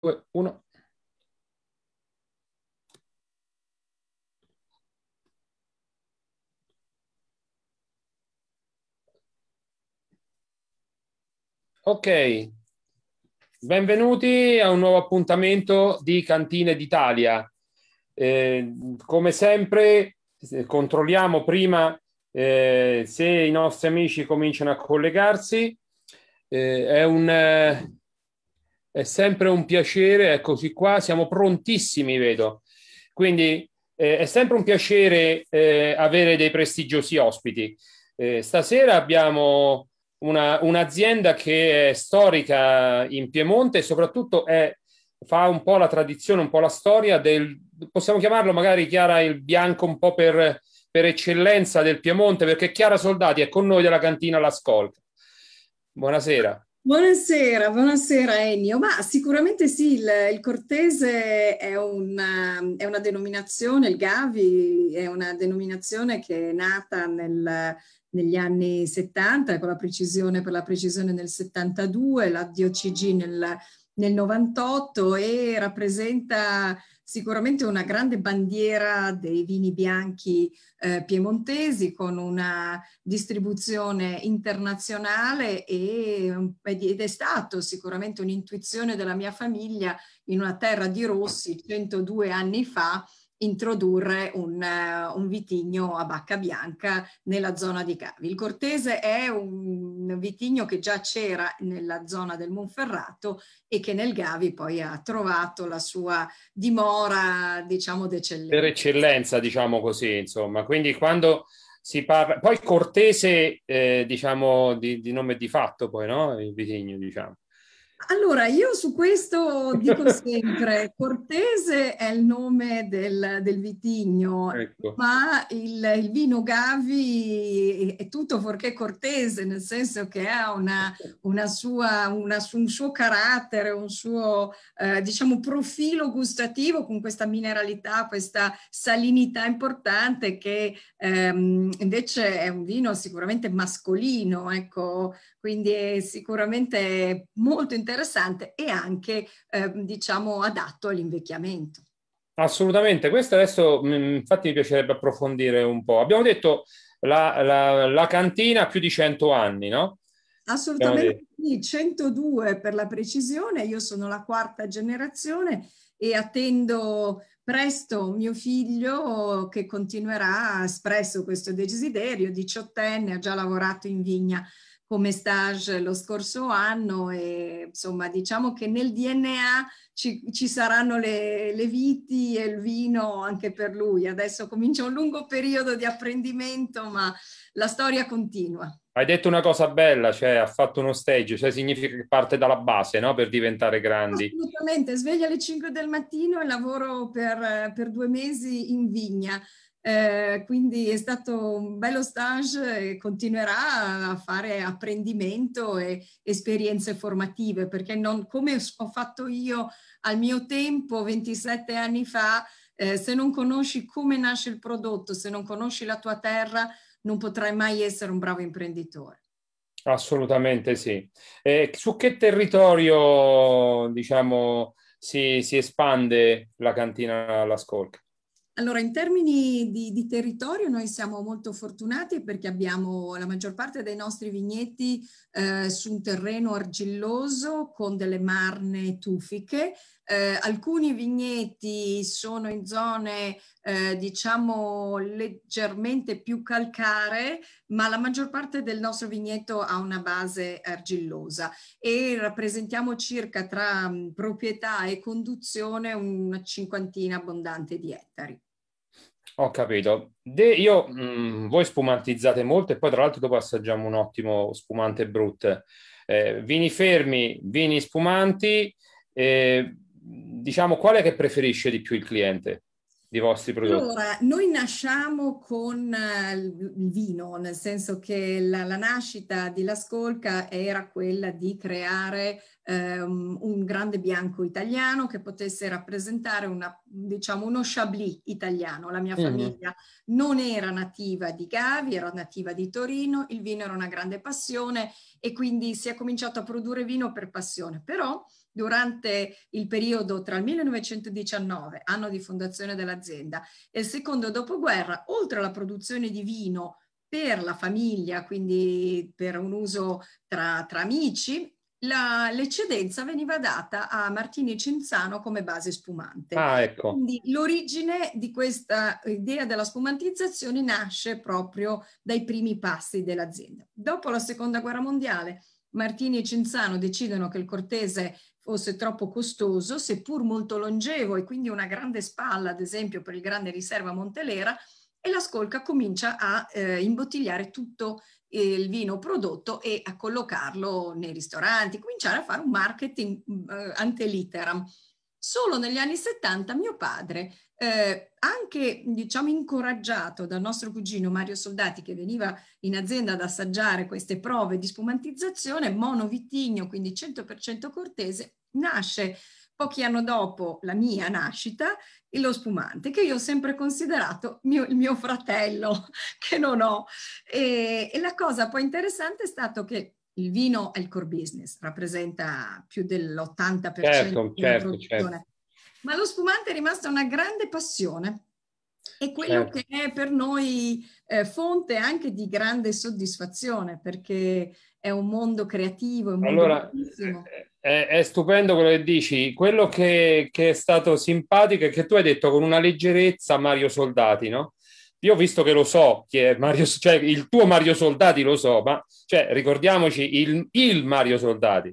2, 1. Ok, benvenuti a un nuovo appuntamento di Cantine d'Italia. Eh, come sempre eh, controlliamo prima eh, se i nostri amici cominciano a collegarsi. Eh, è un eh, è sempre un piacere, eccoci qua, siamo prontissimi, vedo. Quindi eh, è sempre un piacere eh, avere dei prestigiosi ospiti. Eh, stasera abbiamo una, un'azienda che è storica in Piemonte e soprattutto è, fa un po' la tradizione, un po' la storia del, possiamo chiamarlo magari Chiara il bianco un po' per, per eccellenza del Piemonte, perché Chiara Soldati è con noi della cantina La Scolta. Buonasera. Buonasera, buonasera Ennio. Ma sicuramente sì, il, il cortese è una, è una, denominazione, il Gavi è una denominazione che è nata nel, negli anni 70, con la precisione, per la precisione nel 72, la DOCG nel, nel 98 e rappresenta sicuramente una grande bandiera dei vini bianchi eh, piemontesi con una distribuzione internazionale e, ed è stato sicuramente un'intuizione della mia famiglia in una terra di rossi 102 anni fa introdurre un, uh, un, vitigno a bacca bianca nella zona di Cavi. Il Cortese è un vitigno che già c'era nella zona del Monferrato e che nel Gavi poi ha trovato la sua dimora, diciamo, d'eccellenza. Per eccellenza, diciamo così, insomma. Quindi quando si parla... Poi Cortese, eh, diciamo, di, di, nome di fatto poi, no? Il vitigno, diciamo. Allora, io su questo dico sempre, Cortese è il nome del, del vitigno, ecco. ma il, il, vino Gavi è tutto fuorché cortese, nel senso che ha una, una sua, una, un suo carattere, un suo eh, diciamo, profilo gustativo con questa mineralità, questa salinità importante che ehm, invece è un vino sicuramente mascolino, ecco, quindi è sicuramente molto interessante interessante e anche eh, diciamo adatto all'invecchiamento. Assolutamente, questo adesso mm, infatti mi piacerebbe approfondire un po'. Abbiamo detto la, la, la cantina ha più di 100 anni, no? Assolutamente sì, 102 per la precisione, io sono la quarta generazione e attendo presto mio figlio che continuerà a espresso questo desiderio, diciottenne, ha già lavorato in vigna come stage lo scorso anno e insomma diciamo che nel DNA ci, ci saranno le, le, viti e il vino anche per lui. Adesso comincia un lungo periodo di apprendimento ma la storia continua. Hai detto una cosa bella, cioè ha fatto uno stage, cioè significa che parte dalla base no? per diventare grandi. Assolutamente, sveglia alle 5 del mattino e lavoro per, per due mesi in vigna. Eh, quindi è stato un bello stage e continuerà a fare apprendimento e esperienze formative, perché non, come ho fatto io al mio tempo, 27 anni fa, eh, se non conosci come nasce il prodotto, se non conosci la tua terra, non potrai mai essere un bravo imprenditore. Assolutamente sì. Eh, su che territorio, diciamo, si, si espande la cantina La Scolca? Allora, in termini di, di, territorio noi siamo molto fortunati perché abbiamo la maggior parte dei nostri vigneti eh, su un terreno argilloso con delle marne tufiche. Eh, alcuni vigneti sono in zone, eh, diciamo, leggermente più calcare, ma la maggior parte del nostro vigneto ha una base argillosa e rappresentiamo circa tra mh, proprietà e conduzione una cinquantina abbondante di ettari. Ho capito. De- io, mh, mm, voi spumantizzate molto e poi tra l'altro dopo assaggiamo un ottimo spumante brut. Eh, vini fermi, vini spumanti, eh, diciamo quale che preferisce di più il cliente? di vostri prodotti? Allora, noi nasciamo con eh, il vino, nel senso che la, la nascita di La Scolca era quella di creare um, un grande bianco italiano che potesse rappresentare una, diciamo, uno chablis italiano. La mia mhm. famiglia non era nativa di Gavi, era nativa di Torino, il vino era una grande passione e quindi si è cominciato a produrre vino per passione, però durante il periodo tra il 1919, anno di fondazione dell'azienda, e il secondo dopoguerra, oltre alla produzione di vino per la famiglia, quindi per un uso tra, tra amici, la, l'eccedenza veniva data a Martini Cinzano come base spumante. Ah, ecco. Quindi l'origine di questa idea della spumantizzazione nasce proprio dai primi passi dell'azienda. Dopo la seconda guerra mondiale, Martini e Cinzano decidono che il Cortese o se troppo costoso, seppur molto longevo e quindi una grande spalla, ad esempio per il Grande Riserva Montelera, e la scolca comincia a eh, imbottigliare tutto il vino prodotto e a collocarlo nei ristoranti, cominciare a fare un marketing mm, eh, antelitteram. Solo negli anni 70 mio padre, eh, anche diciamo incoraggiato dal nostro cugino Mario Soldati che veniva in azienda ad assaggiare queste prove di spumantizzazione, monovitigno, quindi 100% cortese, nasce pochi anni dopo la mia nascita lo spumante che io ho sempre considerato mio, il mio fratello che non ho. E, e la cosa poi interessante è stato che il vino è il core business, rappresenta più dell'80% certo, della certo, certo, ma lo spumante è rimasta una grande passione e quello certo. che è per noi eh, fonte anche di grande soddisfazione perché è un mondo creativo, un mondo allora, eh, eh, è, è, stupendo quello che dici. Quello che, che, è stato simpatico è che tu hai detto con una leggerezza Mario Soldati, no? Io ho visto che lo so chi è Mario, cioè il tuo Mario Soldati lo so, ma cioè, ricordiamoci il, il Mario Soldati.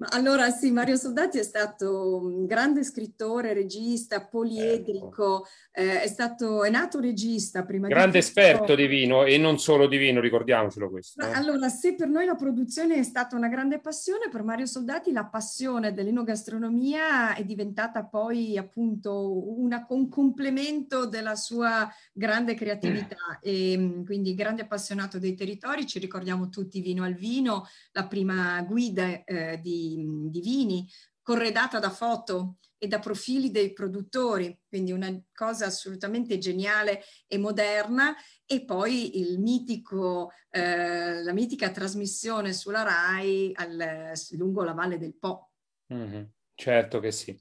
Allora sì, Mario Soldati è stato un grande scrittore, regista, poliedrico, ecco. eh, è, stato, è nato regista prima grande di... Grande esperto di vino e non solo di vino, ricordiamocelo questo. Eh. Allora, se per noi la produzione è stata una grande passione, per Mario Soldati la passione dell'enogastronomia è diventata poi appunto una, un complemento della sua grande creatività e mm, quindi grande appassionato dei territori, ci ricordiamo tutti Vino al Vino, la prima guida eh, di di, vini, corredata da foto e da profili dei produttori, quindi una cosa assolutamente geniale e moderna, e poi il mitico, eh, la mitica trasmissione sulla RAI al, lungo la Valle del Po. Mm-hmm, certo che sì.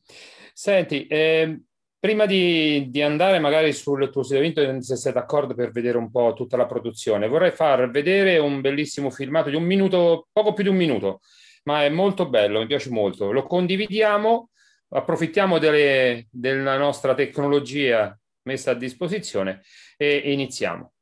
Senti, eh, prima di, di, andare magari sul tuo sito internet, se sei d'accordo per vedere un po' tutta la produzione, vorrei far vedere un bellissimo filmato di un minuto, poco più di un minuto, ma è molto bello, mi piace molto. Lo condividiamo, approfittiamo delle, della nostra tecnologia messa a disposizione e iniziamo.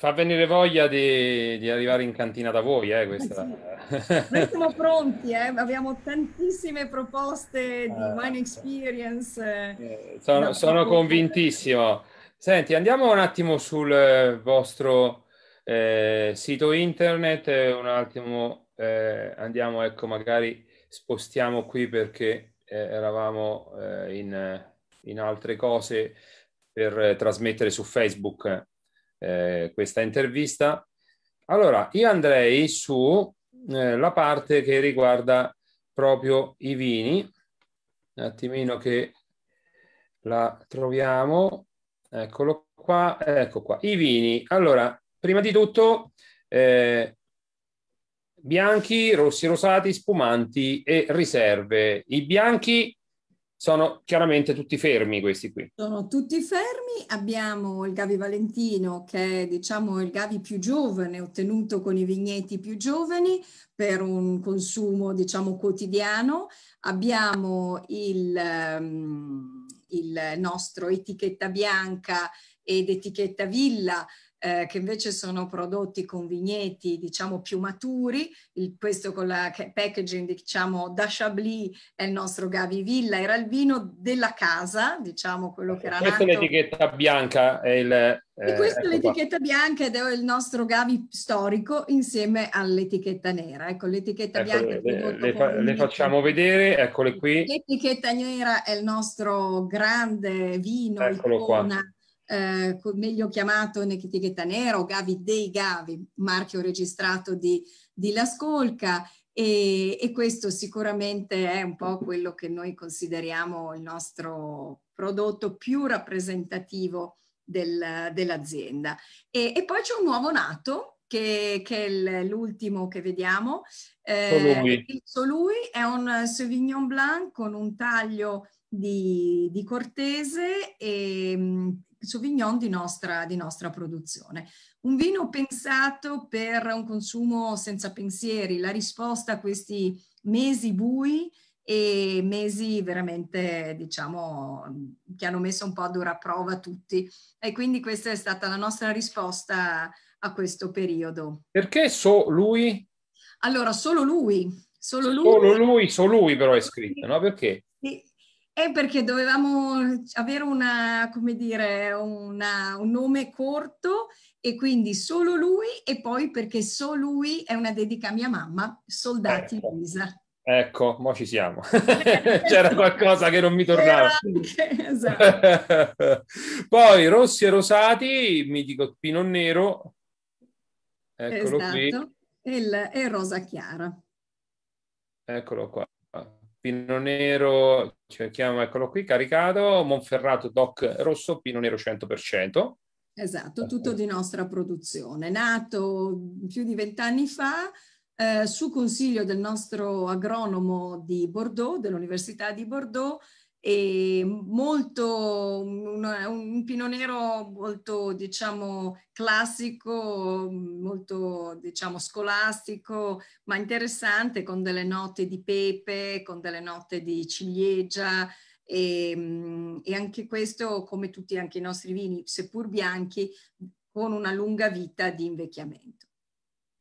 fa venire voglia di, di, arrivare in cantina da voi, eh, questa. Noi siamo pronti, eh? abbiamo tantissime proposte di eh. wine experience. Eh, sono, sono convintissimo. Senti, andiamo un attimo sul eh, vostro sito internet, un attimo andiamo, ecco, magari spostiamo qui perché eravamo in, in altre cose per trasmettere su Facebook eh, questa intervista. Allora, io andrei su eh, la parte che riguarda proprio i vini. Un attimino che la troviamo. Eccolo qua, ecco qua. I vini. Allora, prima di tutto, eh, bianchi, rossi rosati, spumanti e riserve. I bianchi sono chiaramente tutti fermi questi qui. Sono tutti fermi, abbiamo il Gavi Valentino che è diciamo il Gavi più giovane ottenuto con i vigneti più giovani per un consumo diciamo quotidiano, abbiamo il, um, il nostro etichetta bianca ed etichetta villa eh, che invece sono prodotti con vigneti diciamo più maturi, il, questo con la packaging diciamo da Chablis è il nostro Gavi Villa, era il vino della casa, diciamo quello che era Questa nato. è l'etichetta bianca, è il, eh, E questa ecco è l'etichetta qua. bianca ed è il nostro Gavi storico insieme all'etichetta nera. Ecco, l'etichetta ecco, bianca... Le, le, fa, le facciamo vedere, eccole qui. L'etichetta nera è il nostro grande vino, Eccolo icona. Qua eh, meglio chiamato in etichetta nera o Gavi dei Gavi, marchio registrato di, di Scolca. e, e questo sicuramente è un po' quello che noi consideriamo il nostro prodotto più rappresentativo del, dell'azienda. E, e, poi c'è un nuovo nato che, che è l'ultimo che vediamo. Eh, il Solui è un Sauvignon Blanc con un taglio di, di cortese e, Sauvignon di nostra, di nostra produzione. Un vino pensato per un consumo senza pensieri, la risposta a questi mesi bui e mesi veramente, diciamo, che hanno messo un po' a dura prova tutti. E quindi questa è stata la nostra risposta a questo periodo. Perché so lui? Allora, solo lui. Solo lui, solo lui, solo lui però è scritto, no? Perché? Sì, è perché dovevamo avere una, come dire, una, un nome corto e quindi solo lui e poi perché solo lui è una dedica a mia mamma, Soldati ecco. Luisa. Ecco, mo ci siamo. C'era qualcosa che non mi tornava. Esatto. Poi Rossi e Rosati, mitico Pino Nero. Eccolo esatto. qui. e Rosa Chiara. Eccolo qua. Pino Nero, cerchiamo, cioè, eccolo qui, caricato, Monferrato DOC Rosso, Pino Nero 100%. Esatto, tutto di nostra produzione. Nato più di vent'anni fa, eh, su consiglio del nostro agronomo di Bordeaux, dell'Università di Bordeaux, e molto, un, un pino nero molto diciamo classico, molto diciamo scolastico, ma interessante con delle note di pepe, con delle note di ciliegia, e, mm, e, anche questo, come tutti anche i nostri vini, seppur bianchi, con una lunga vita di invecchiamento.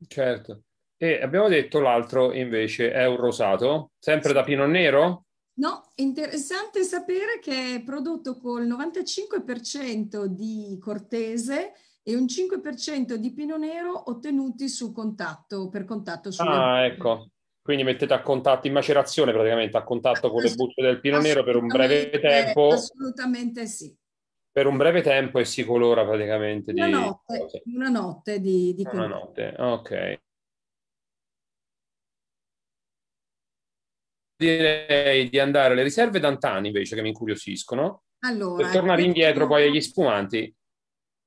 Certo. E abbiamo detto l'altro invece è un rosato, sempre da pino nero? No, interessante sapere che è prodotto col 95% di cortese e un 5% di pino nero ottenuti su contatto, per contatto sulle Ah, ecco. Quindi mettete a contatto in macerazione praticamente, a contatto con le bucce del pino nero per un breve tempo. Assolutamente sì. Per un breve tempo e si colora praticamente. Una di... notte, una notte di, di Una notte, ok. direi di andare alle riserve d'antan invece che mi incuriosiscono. Allora, per tornare indietro poi agli spumanti.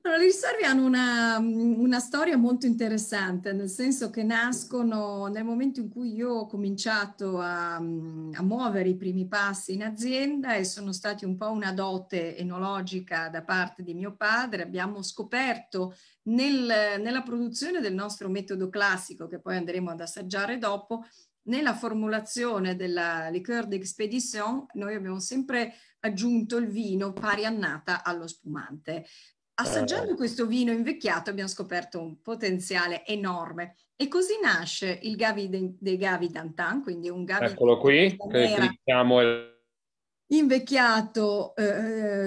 Allora, le riserve hanno una, una, storia molto interessante, nel senso che nascono nel momento in cui io ho cominciato a, a, muovere i primi passi in azienda e sono stati un po' una dote enologica da parte di mio padre. Abbiamo scoperto nel, nella produzione del nostro metodo classico, che poi andremo ad assaggiare dopo, nella formulazione della liqueur d'expedition noi abbiamo sempre aggiunto il vino pari annata allo spumante. Assaggiando eh. questo vino invecchiato abbiamo scoperto un potenziale enorme e così nasce il Gavi de, dei Gavi d'Antan, quindi un Gavi Eccolo qui, clicchiamo il... invecchiato eh,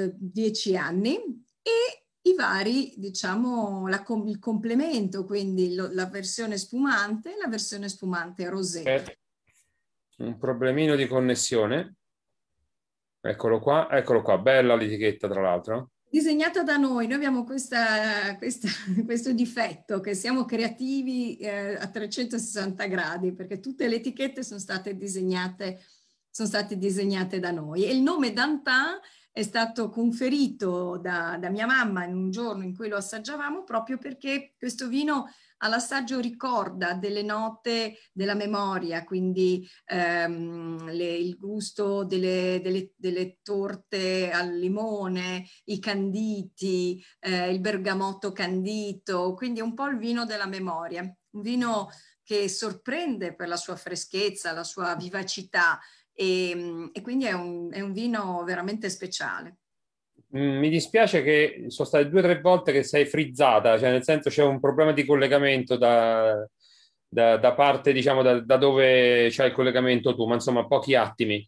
eh, dieci anni e i vari, diciamo, la, il complemento, quindi lo, la versione spumante e la versione spumante rosé. Eh, un problemino di connessione. Eccolo qua, eccolo qua, bella l'etichetta tra l'altro. Disegnata da noi, noi abbiamo questa, questa, questo difetto che siamo creativi eh, a 360 gradi perché tutte le etichette sono state disegnate, sono state disegnate da noi e il nome Dantin è stato conferito da, da, mia mamma in un giorno in cui lo assaggiavamo proprio perché questo vino all'assaggio ricorda delle note della memoria, quindi ehm, le, il gusto delle, delle, delle, torte al limone, i canditi, eh, il bergamotto candito, quindi un po' il vino della memoria, un vino che sorprende per la sua freschezza, la sua vivacità e, ehm, e quindi è un, è un, vino veramente speciale. Mm, mi dispiace che sono state due o tre volte che sei frizzata, cioè nel senso c'è un problema di collegamento da, da, da parte, diciamo, da, da dove c'è il collegamento tu, ma insomma pochi attimi.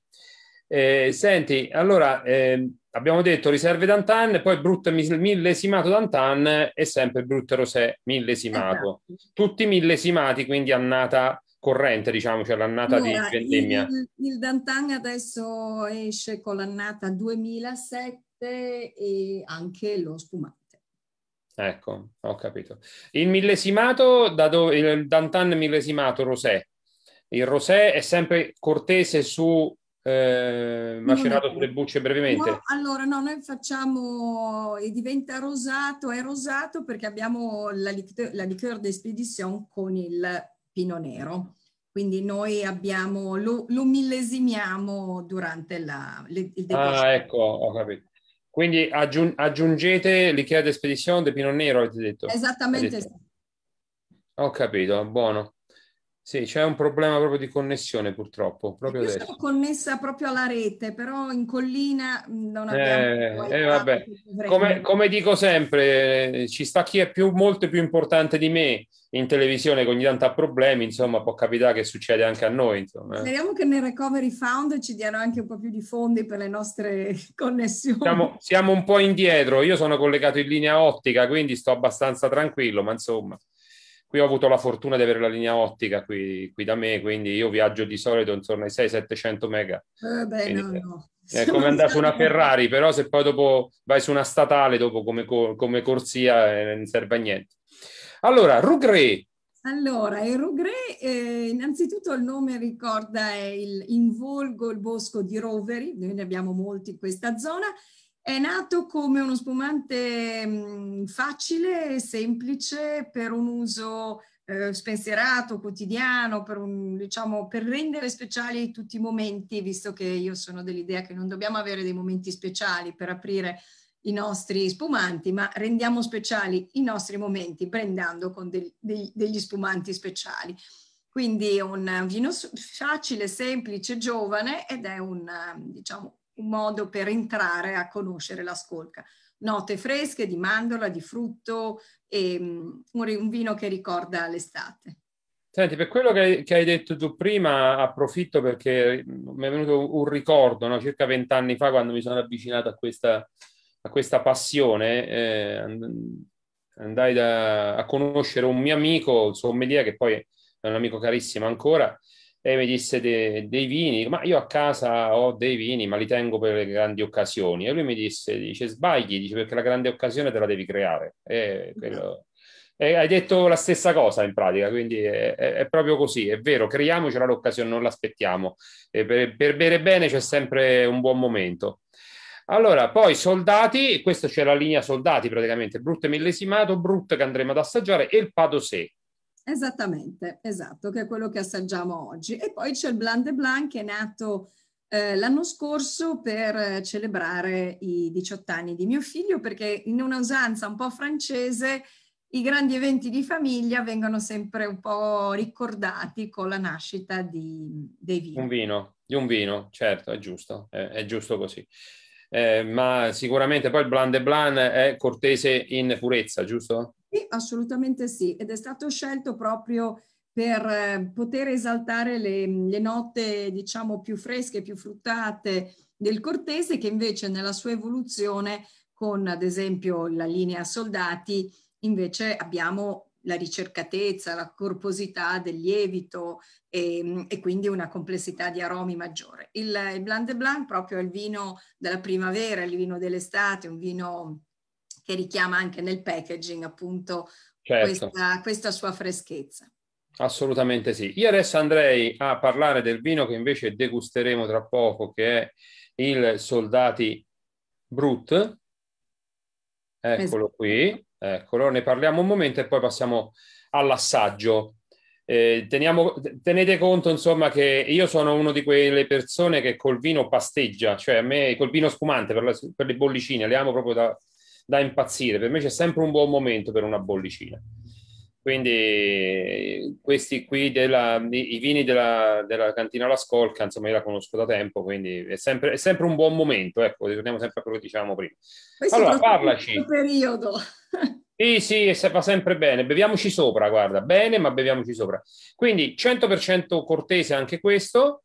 Eh, senti, allora eh, abbiamo detto riserve d'antan, poi brutto millesimato d'antan e sempre brutto rosè millesimato. Esatto. Tutti millesimati, quindi annata corrente, diciamo, cioè l'annata allora, di vendemmia. Il, il Dantan adesso esce con l'annata 2007 e anche lo spumante. Ecco, ho capito. Il millesimato, da dove, il Dantan millesimato rosé. Il rosé è sempre cortese su eh, macerato sulle bucce brevemente? No, allora no, noi facciamo e diventa rosato, è rosato perché abbiamo la, liqueur, la liqueur d'espedition con il pino nero. Quindi noi abbiamo, lo, lo millesimiamo durante la, le, il deposito. Ah, ecco, ho capito. Quindi aggiung- aggiungete l'Ikea d'Espedizione del Pino Nero, avete detto? Esattamente. Avete detto. Sì. Ho capito, buono. Sì, c'è un problema proprio di connessione purtroppo. Proprio Io adesso. sono connessa proprio alla rete, però in collina mm, non abbiamo... Eh, eh vabbè. Come, come, dico sempre, ci sta chi è più, molto più importante di me in televisione che ogni tanto ha problemi, insomma può capitare che succede anche a noi. Insomma. Eh. Speriamo che nel Recovery Fund ci diano anche un po' più di fondi per le nostre connessioni. Siamo, siamo un po' indietro, io sono collegato in linea ottica, quindi sto abbastanza tranquillo, ma insomma... Qui ho avuto la fortuna di avere la linea ottica qui, qui da me, quindi io viaggio di solito intorno ai 600-700 mega. Vabbè, ah, quindi, no, no. Eh, è come andare su una Ferrari, però se poi dopo vai su una statale, dopo come, come corsia, eh, non serve a niente. Allora, Rugré. Allora, il Rugré, eh, innanzitutto il nome ricorda eh, il, in volgo il bosco di roveri, noi ne abbiamo molti in questa zona, è nato come uno spumante mm, facile e semplice per un uso eh, spensierato, quotidiano, per, un, diciamo, per, rendere speciali tutti i momenti, visto che io sono dell'idea che non dobbiamo avere dei momenti speciali per aprire i nostri spumanti, ma rendiamo speciali i nostri momenti prendendo con del, dei, degli spumanti speciali. Quindi è un vino facile, semplice, giovane ed è un, diciamo, un modo per entrare a conoscere la scolca. Note fresche di mandorla, di frutto e um, un vino che ricorda l'estate. Senti, per quello che hai, detto tu prima, approfitto perché mm, mi è venuto un ricordo, no? circa vent'anni fa, quando mi sono avvicinato a questa, a questa passione, eh, andai da, a conoscere un mio amico, un sommelier, che poi è un amico carissimo ancora, e mi disse de, dei vini, ma io a casa ho dei vini, ma li tengo per le grandi occasioni. E lui mi disse, dice, sbagli, dice, perché la grande occasione te la devi creare. E, quello... e hai detto la stessa cosa in pratica, quindi è, è, è, proprio così, è vero, creiamocela l'occasione, non l'aspettiamo. Per, per, bere bene c'è sempre un buon momento. Allora, poi soldati, questa c'è la linea soldati praticamente, brut millesimato, brutto che andremo ad assaggiare e il padosè Esattamente, esatto, che è quello che assaggiamo oggi. E poi c'è il Blanc de Blanc che è nato eh, l'anno scorso per eh, celebrare i 18 anni di mio figlio, perché in una usanza un po' francese i grandi eventi di famiglia vengono sempre un po' ricordati con la nascita di, dei vini. Un vino, di un vino, certo, è giusto, è, è giusto così eh, ma sicuramente poi il Blan de Blan è cortese in purezza, giusto? Sì, assolutamente sì, ed è stato scelto proprio per eh, poter esaltare le, le note, diciamo, più fresche, più fruttate del cortese, che invece nella sua evoluzione, con ad esempio la linea soldati, invece abbiamo la ricercatezza, la corposità del lievito e, ehm, e quindi una complessità di aromi maggiore. Il, il Blanc de Blanc proprio è il vino della primavera, il vino dell'estate, un vino che richiama anche nel packaging appunto certo. questa, questa sua freschezza. Assolutamente sì. Io adesso andrei a parlare del vino che invece degusteremo tra poco, che è il Soldati Brut, Eccolo esatto. qui, eccolo, ne parliamo un momento e poi passiamo all'assaggio. Eh, teniamo, tenete conto, insomma, che io sono una di quelle persone che col vino pasteggia, cioè a me col vino spumante per, la, per le bollicine, le amo proprio da, da, impazzire. Per me c'è sempre un buon momento per una bollicina. Quindi questi qui, della, i vini della, della, cantina La Scolca, insomma, io la conosco da tempo, quindi è sempre, è sempre un buon momento, ecco, ritorniamo sempre a quello che diciamo prima. Questo allora, parlaci. Questo periodo. Sì, sì, se va sempre bene, beviamoci sopra, guarda, bene, ma beviamoci sopra. Quindi 100% cortese anche questo,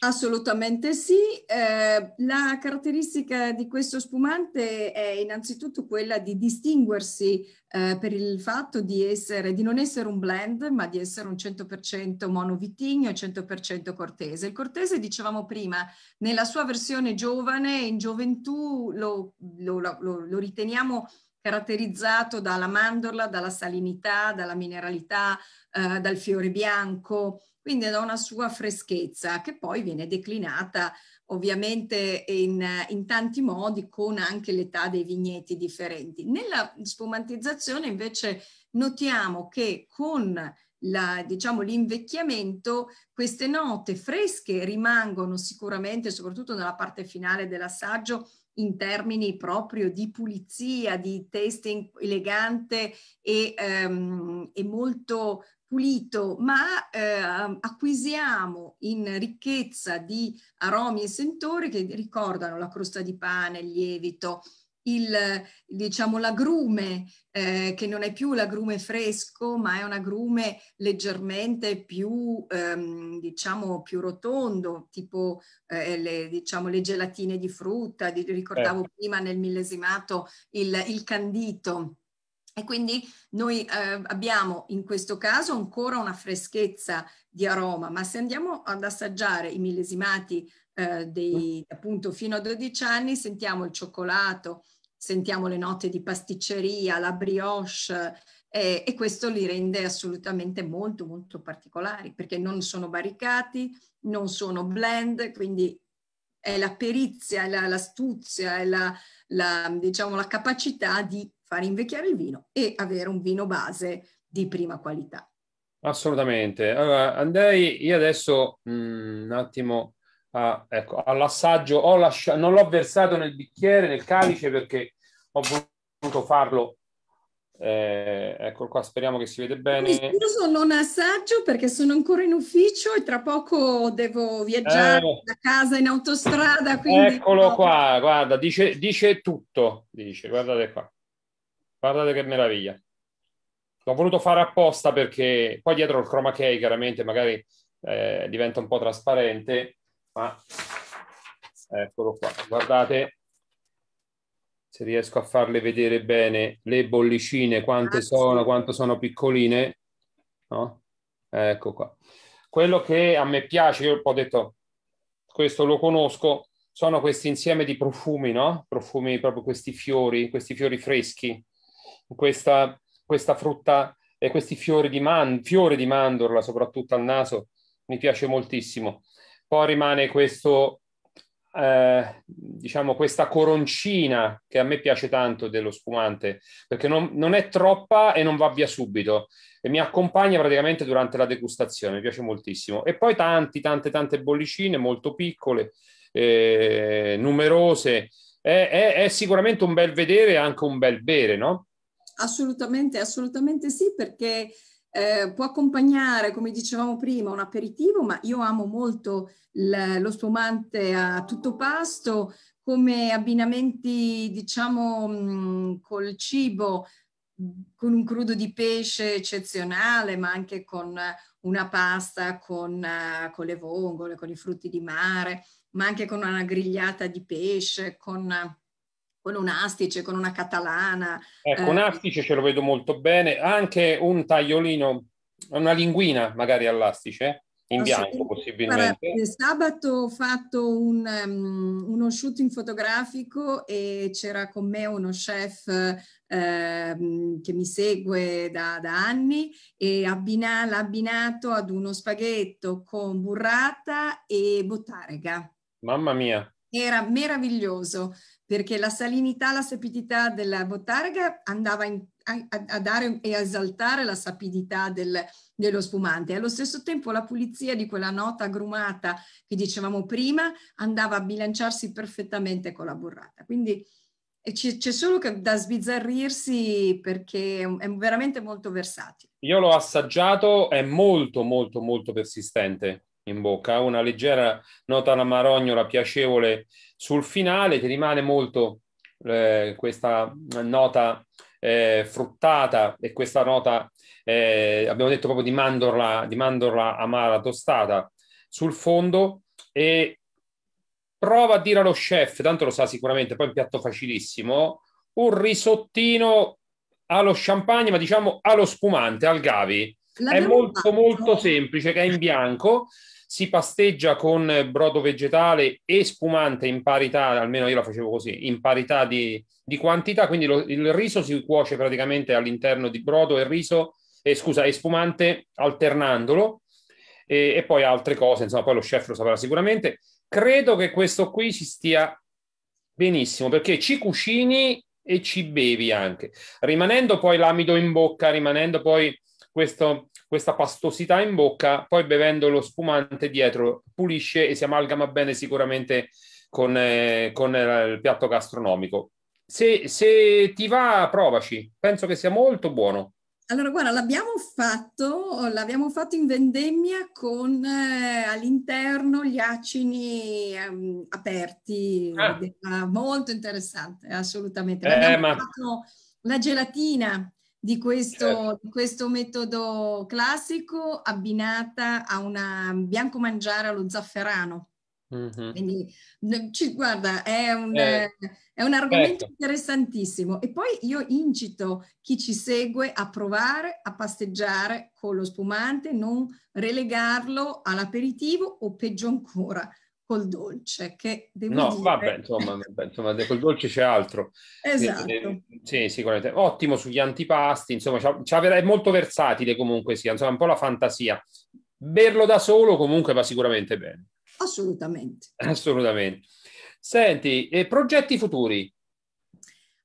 Assolutamente sì, eh, la caratteristica di questo spumante è innanzitutto quella di distinguersi eh, per il fatto di, essere, di non essere un blend ma di essere un 100% monovitigno e 100% cortese. Il cortese, dicevamo prima, nella sua versione giovane, in gioventù lo, lo, lo, lo riteniamo caratterizzato dalla mandorla, dalla salinità, dalla mineralità, eh, dal fiore bianco, quindi da una sua freschezza che poi viene declinata ovviamente in, in, tanti modi con anche l'età dei vigneti differenti. Nella spumantizzazione invece notiamo che con la, diciamo, l'invecchiamento queste note fresche rimangono sicuramente, soprattutto nella parte finale dell'assaggio, in termini proprio di pulizia, di tasting elegante e, ehm, e molto pulito, ma eh, acquisiamo in ricchezza di aromi e sentori che ricordano la crosta di pane, il lievito, il, diciamo, l'agrume, eh, che non è più l'agrume fresco, ma è un agrume leggermente più, ehm, diciamo, più rotondo, tipo eh, le, diciamo, le gelatine di frutta, di, ricordavo eh. prima nel millesimato il, il candito. E quindi noi eh, abbiamo in questo caso ancora una freschezza di aroma, ma se andiamo ad assaggiare i millesimati eh, dei, appunto fino a 12 anni, sentiamo il cioccolato, sentiamo le note di pasticceria, la brioche eh, e questo li rende assolutamente molto molto particolari perché non sono barricati, non sono blend, quindi è la perizia, è la, l'astuzia, è la, la, diciamo, la capacità di far invecchiare il vino e avere un vino base di prima qualità. Assolutamente. Allora, andrei io adesso mh, mm, un attimo a, ah, ecco, all'assaggio. Lascia- non l'ho versato nel bicchiere, nel calice, perché ho voluto farlo. Eh, eccolo qua, speriamo che si vede bene. Mi scuso, non assaggio perché sono ancora in ufficio e tra poco devo viaggiare eh. da casa in autostrada. Quindi... Eccolo qua, guarda, dice, dice tutto, dice, guardate qua. Guardate che meraviglia. L'ho voluto fare apposta perché poi dietro il chroma key chiaramente magari eh, diventa un po' trasparente, ma eccolo qua, guardate se riesco a farle vedere bene le bollicine, quante ah, sono, sì. quanto sono piccoline, no? Ecco qua. Quello che a me piace, io ho detto, questo lo conosco, sono questi insieme di profumi, no? Profumi proprio questi fiori, questi fiori freschi, questa, questa frutta e questi fiori di, man- fiori di mandorla, soprattutto al naso, mi piace moltissimo. Poi rimane questo eh, diciamo questa coroncina che a me piace tanto dello spumante perché non, non, è troppa e non va via subito e mi accompagna praticamente durante la degustazione mi piace moltissimo e poi tanti tante tante bollicine molto piccole eh, numerose è, è, è, sicuramente un bel vedere e anche un bel bere no? assolutamente assolutamente sì perché eh, può accompagnare, come dicevamo prima, un aperitivo, ma io amo molto lo spumante a tutto pasto, come abbinamenti, diciamo, mh, col cibo, con un crudo di pesce eccezionale, ma anche con una pasta con, eh, con le vongole, con i frutti di mare, ma anche con una grigliata di pesce, con con un astice, con una catalana. Ecco, un eh, astice ce lo vedo molto bene, anche un tagliolino, una linguina magari all'astice, in bianco possibilmente. Guarda, sabato ho fatto un, um, uno shooting fotografico e c'era con me uno chef eh, che mi segue da, da anni e abbina, l'ha abbinato ad uno spaghetto con burrata e bottarega. Mamma mia, era meraviglioso perché la salinità, la sapidità della botarga andava in, a, a, dare e a esaltare la sapidità del, dello spumante. Allo stesso tempo la pulizia di quella nota agrumata che dicevamo prima andava a bilanciarsi perfettamente con la burrata. Quindi c'è solo da sbizzarrirsi perché è veramente molto versatile. Io l'ho assaggiato, è molto molto molto persistente in bocca, una leggera nota alla marognola piacevole sul finale ti rimane molto eh, questa nota eh, fruttata e questa nota, eh, abbiamo detto proprio di mandorla, di mandorla amara tostata sul fondo e prova a dire allo chef, tanto lo sa sicuramente, poi è un piatto facilissimo, un risottino allo champagne, ma diciamo allo spumante, al Gavi. L'abbiamo è molto fatto. molto semplice, che è in bianco, si pasteggia con brodo vegetale e spumante in parità, almeno io la facevo così, in parità di, di quantità, quindi lo, il riso si cuoce praticamente all'interno di brodo e riso, eh, scusa, e spumante alternandolo e, e, poi altre cose, insomma, poi lo chef lo saprà sicuramente. Credo che questo qui ci stia benissimo perché ci cucini e ci bevi anche, rimanendo poi l'amido in bocca, rimanendo poi questo questa pastosità in bocca, poi bevendo lo spumante dietro pulisce e si amalgama bene sicuramente con, eh, con eh, il piatto gastronomico. Se, se ti va, provaci, penso che sia molto buono. Allora, guarda, l'abbiamo fatto, l'abbiamo fatto in vendemmia con eh, all'interno gli acini ehm, aperti, ah. molto interessante, assolutamente. Eh, ma... la gelatina di questo, certo. questo metodo classico abbinata a una bianco mangiare allo zafferano. Mm-hmm. Quindi, ci, guarda, è un, eh, è un argomento certo. interessantissimo. E poi io incito chi ci segue a provare a pasteggiare con lo spumante, non relegarlo all'aperitivo o peggio ancora col dolce, che devo no, dire... vabbè, insomma, vabbè, insomma, col dolce c'è altro. Eh, esatto. Eh, sì, sicuramente. Ottimo sugli antipasti, insomma, è molto versatile comunque sia, insomma, un po' la fantasia. Berlo da solo comunque va sicuramente bene. Assolutamente. Assolutamente. Senti, eh, progetti futuri?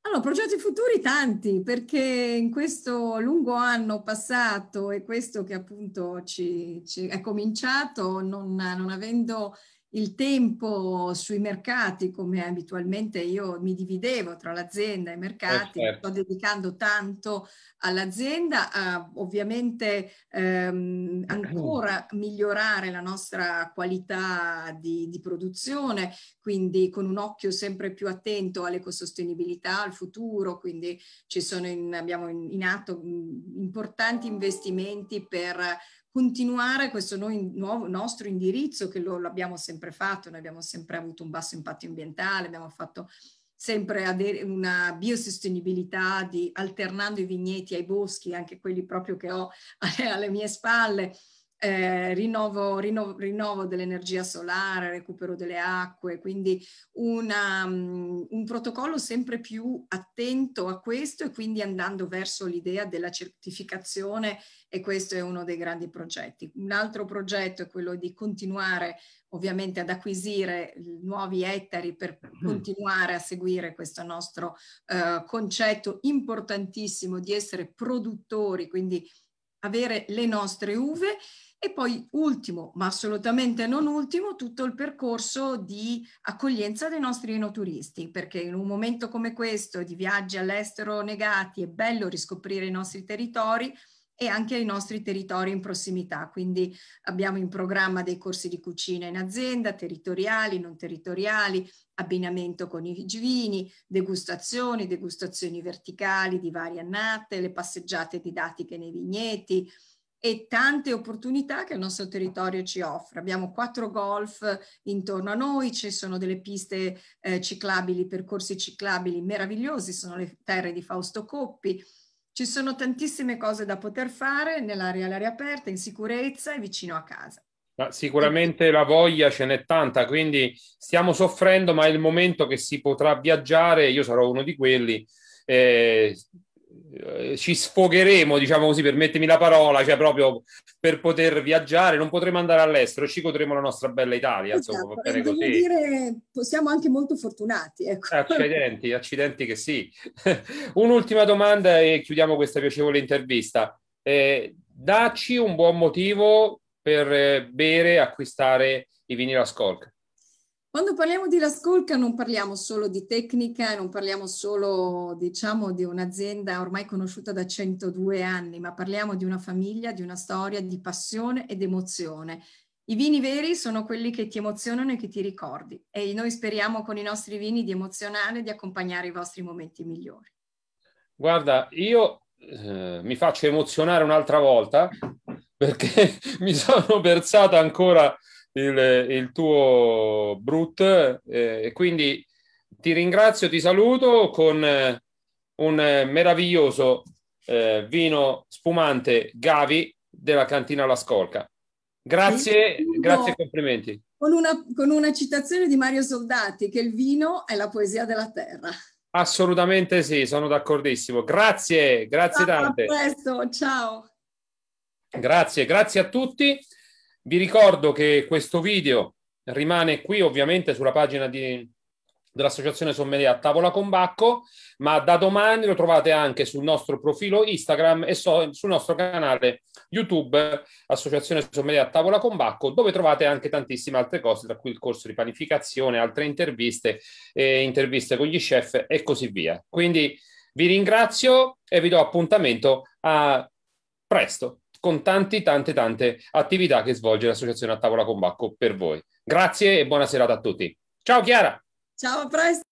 Allora, progetti futuri tanti, perché in questo lungo anno passato e questo che appunto ci, ci è cominciato, non, non avendo il tempo sui mercati, come abitualmente io mi dividevo tra l'azienda e i eh, mercati, eh certo. sto dedicando tanto all'azienda, a ovviamente ehm, ancora migliorare la nostra qualità di, di, produzione, quindi con un occhio sempre più attento all'ecosostenibilità, al futuro, quindi ci sono in, abbiamo in, in atto mm, importanti investimenti per continuare questo noi, nuovo, nostro indirizzo che lo, lo, abbiamo sempre fatto, noi abbiamo sempre avuto un basso impatto ambientale, abbiamo fatto sempre avere una biosostenibilità di, alternando i vigneti ai boschi, anche quelli proprio che ho alle, alle mie spalle, eh, rinnovo, rinnovo, rinnovo dell'energia solare, recupero delle acque, quindi una, mm, un protocollo sempre più attento a questo e quindi andando verso l'idea della certificazione e questo è uno dei grandi progetti. Un altro progetto è quello di continuare ovviamente ad acquisire nuovi ettari per mm. continuare a seguire questo nostro eh, concetto importantissimo di essere produttori, quindi avere le nostre uve e poi ultimo, ma assolutamente non ultimo, tutto il percorso di accoglienza dei nostri enoturisti, perché in un momento come questo di viaggi all'estero negati è bello riscoprire i nostri territori e anche i nostri territori in prossimità. Quindi abbiamo in programma dei corsi di cucina in azienda, territoriali, non territoriali, abbinamento con i vini, degustazioni, degustazioni verticali di varie annate, le passeggiate didattiche nei vigneti, e tante opportunità che il nostro territorio ci offre. Abbiamo quattro golf intorno a noi, ci sono delle piste eh, ciclabili, percorsi ciclabili meravigliosi, sono le terre di Fausto Coppi. Ci sono tantissime cose da poter fare nell'area all'aria aperta, in sicurezza e vicino a casa. Ma sicuramente la voglia ce n'è tanta, quindi stiamo soffrendo, ma è il momento che si potrà viaggiare, io sarò uno di quelli. Eh, eh, ci sfogheremo, diciamo così, permettimi la parola, cioè proprio per poter viaggiare, non potremo andare all'estero, ci godremo la nostra bella Italia, esatto, insomma, dire, siamo anche molto fortunati. Ecco. Eh, accidenti, accidenti che sì. Un'ultima domanda e chiudiamo questa piacevole intervista. Eh, dacci un buon motivo per eh, bere, acquistare i vini La Scolca. Quando parliamo di La Scolca non parliamo solo di tecnica, non parliamo solo diciamo, di un'azienda ormai conosciuta da 102 anni, ma parliamo di una famiglia, di una storia di passione ed emozione. I vini veri sono quelli che ti emozionano e che ti ricordi e noi speriamo con i nostri vini di emozionare e di accompagnare i vostri momenti migliori. Guarda, io eh, mi faccio emozionare un'altra volta perché mi sono versata ancora il, il tuo Brut eh, quindi ti ringrazio, ti saluto con eh, un meraviglioso eh, vino spumante Gavi della cantina La Scolca. Grazie, vino, grazie e complimenti. Con una, con una citazione di Mario Soldati che il vino è la poesia della terra. Assolutamente sì, sono d'accordissimo. Grazie, grazie ciao, tante. A presto, ciao. Grazie, grazie a tutti. Vi ricordo che questo video rimane qui ovviamente sulla pagina di, dell'associazione Sommelier a Tavola con Bacco, ma da domani lo trovate anche sul nostro profilo Instagram e so, sul nostro canale YouTube Associazione Sommelier a Tavola con Bacco, dove trovate anche tantissime altre cose, tra cui il corso di panificazione, altre interviste, eh, interviste con gli chef e così via. Quindi vi ringrazio e vi do appuntamento a presto con tante, tante, tante attività che svolge l'Associazione a Tavola Combacco per voi. Grazie e buona serata a tutti. Ciao Chiara! Ciao, a presto!